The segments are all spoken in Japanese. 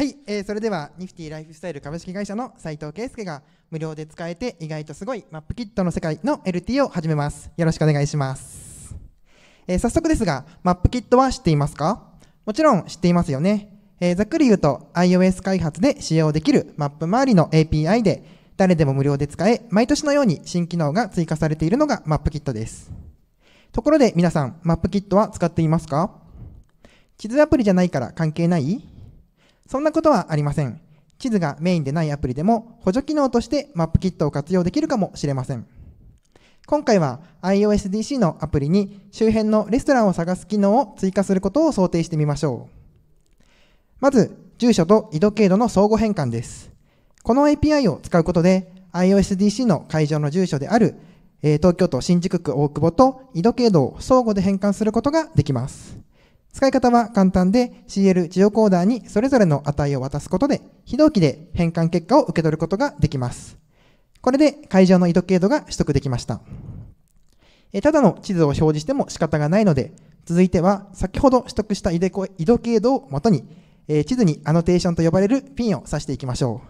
はい、えー、それではニフティライフスタイル株式会社の斉藤圭介が無料で使えて意外とすごいマップキットの世界の LT を始めます。よろしくお願いします。えー、早速ですが、マップキットは知っていますかもちろん知っていますよね。えー、ざっくり言うと iOS 開発で使用できるマップ周りの API で誰でも無料で使え、毎年のように新機能が追加されているのがマップキットです。ところで皆さん、マップキットは使っていますか地図アプリじゃないから関係ないそんなことはありません。地図がメインでないアプリでも補助機能としてマップキットを活用できるかもしれません。今回は iOSDC のアプリに周辺のレストランを探す機能を追加することを想定してみましょう。まず、住所と緯度経度の相互変換です。この API を使うことで iOSDC の会場の住所である東京都新宿区大久保と緯度経度を相互で変換することができます。使い方は簡単で CL ジオコーダーにそれぞれの値を渡すことで非同期で変換結果を受け取ることができます。これで会場の緯度経度が取得できました。えただの地図を表示しても仕方がないので、続いては先ほど取得した緯度経度をもとに、え地図にアノテーションと呼ばれるピンを指していきましょ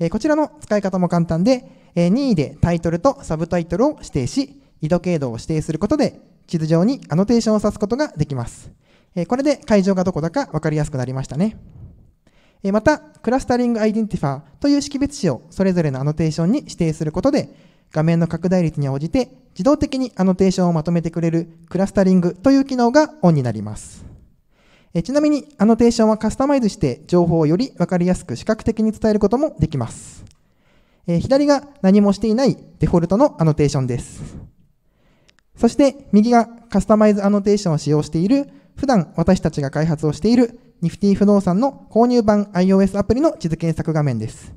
う。えこちらの使い方も簡単で、え任意でタイトルとサブタイトルを指定し、緯度経度を指定することで地図上にアノテーションを指すことができます。えこれで会場がどこだか分かりやすくなりましたね。えまた、クラスタリングアイデンティファーという識別詞をそれぞれのアノテーションに指定することで、画面の拡大率に応じて自動的にアノテーションをまとめてくれるクラスタリングという機能がオンになります。えちなみに、アノテーションはカスタマイズして情報をより分かりやすく視覚的に伝えることもできます。え左が何もしていないデフォルトのアノテーションです。そして右がカスタマイズアノテーションを使用している普段私たちが開発をしている Nifty 不動産の購入版 iOS アプリの地図検索画面です。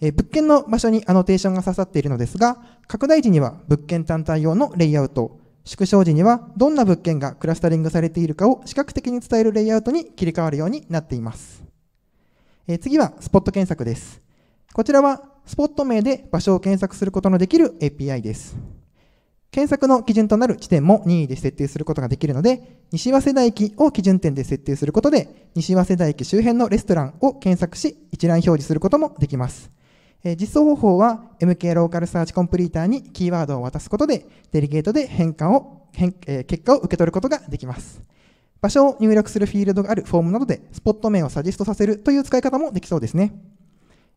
え物件の場所にアノテーションが刺さっているのですが、拡大時には物件単体用のレイアウト、縮小時にはどんな物件がクラスタリングされているかを視覚的に伝えるレイアウトに切り替わるようになっています。え次はスポット検索です。こちらはスポット名で場所を検索することのできる API です。検索の基準となる地点も任意で設定することができるので、西早稲田駅を基準点で設定することで、西早稲田駅周辺のレストランを検索し、一覧表示することもできます。え実装方法は、MK ローカルサーチコンプリーターにキーワードを渡すことで、デリゲートで変換を変、え結果を受け取ることができます。場所を入力するフィールドがあるフォームなどで、スポット名をサジェストさせるという使い方もできそうですね。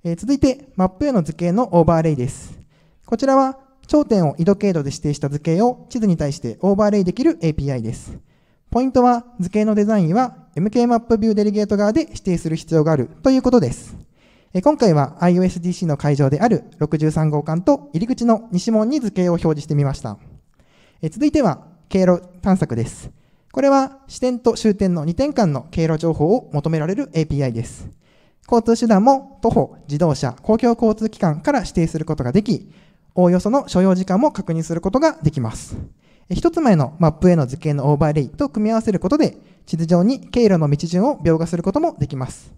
え続いて、マップへの図形のオーバーレイです。こちらは頂点を緯度経度で指定した図形を地図に対してオーバーレイできる API です。ポイントは図形のデザインは MK マップビューデリゲート側で指定する必要があるということです。今回は IOSDC の会場である63号館と入り口の西門に図形を表示してみました。続いては経路探索です。これは支点と終点の2点間の経路情報を求められる API です。交通手段も徒歩、自動車、公共交通機関から指定することができ、おおよその所要時間も確認することができます。一つ前のマップへの図形のオーバーレイと組み合わせることで、地図上に経路の道順を描画することもできます。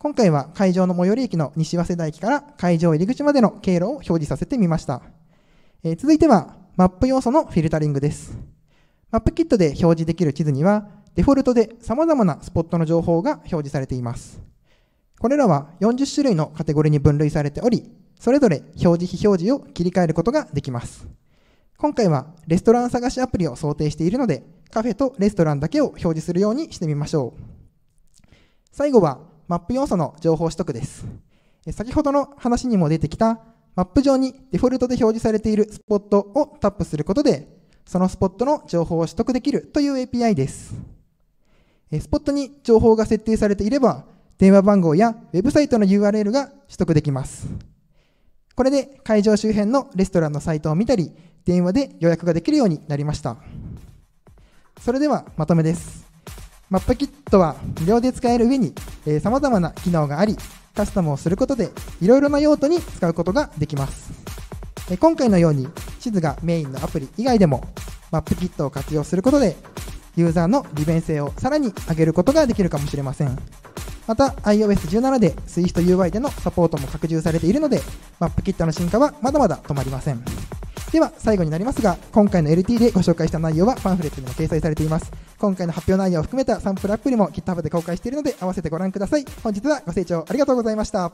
今回は会場の最寄り駅の西早稲田駅から会場入り口までの経路を表示させてみました。えー、続いては、マップ要素のフィルタリングです。マップキットで表示できる地図には、デフォルトで様々なスポットの情報が表示されています。これらは40種類のカテゴリに分類されており、それぞれ表示非表示を切り替えることができます。今回はレストラン探しアプリを想定しているので、カフェとレストランだけを表示するようにしてみましょう。最後はマップ要素の情報取得です。先ほどの話にも出てきたマップ上にデフォルトで表示されているスポットをタップすることで、そのスポットの情報を取得できるという API です。スポットに情報が設定されていれば、電話番号やウェブサイトの URL が取得できます。これで会場周辺のレストランのサイトを見たり、電話で予約ができるようになりました。それではまとめです。マップキットは無料で使える上に、えー、様々な機能があり、カスタムをすることで、いろいろな用途に使うことができます。えー、今回のように、地図がメインのアプリ以外でも、マップキットを活用することで、ユーザーの利便性をさらに上げることができるかもしれません。また iOS17 で SwiftUI でのサポートも拡充されているので、マップキットの進化はまだまだ止まりません。では最後になりますが、今回の LT でご紹介した内容はパンフレットにも掲載されています。今回の発表内容を含めたサンプルアプリも GitHub で公開しているので、合わせてご覧ください。本日はご清聴ありがとうございました。